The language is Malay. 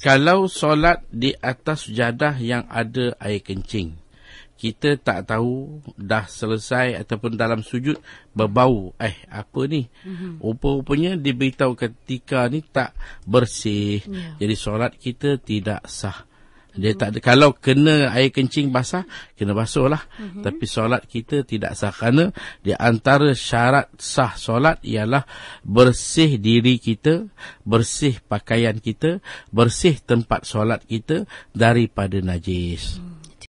Kalau solat di atas sujadah yang ada air kencing, kita tak tahu dah selesai ataupun dalam sujud berbau. Eh, apa ni? Mhm. Rupa-rupanya diberitahu ketika ni tak bersih. Yeah. Jadi solat kita tidak sah. Yeah. Dia tak ada, kalau kena air kencing basah, kena basuh lah. Uh-huh. Tapi solat kita tidak sah. Kerana di antara syarat sah solat ialah bersih diri kita, bersih pakaian kita, bersih tempat solat kita daripada najis. Uh-huh.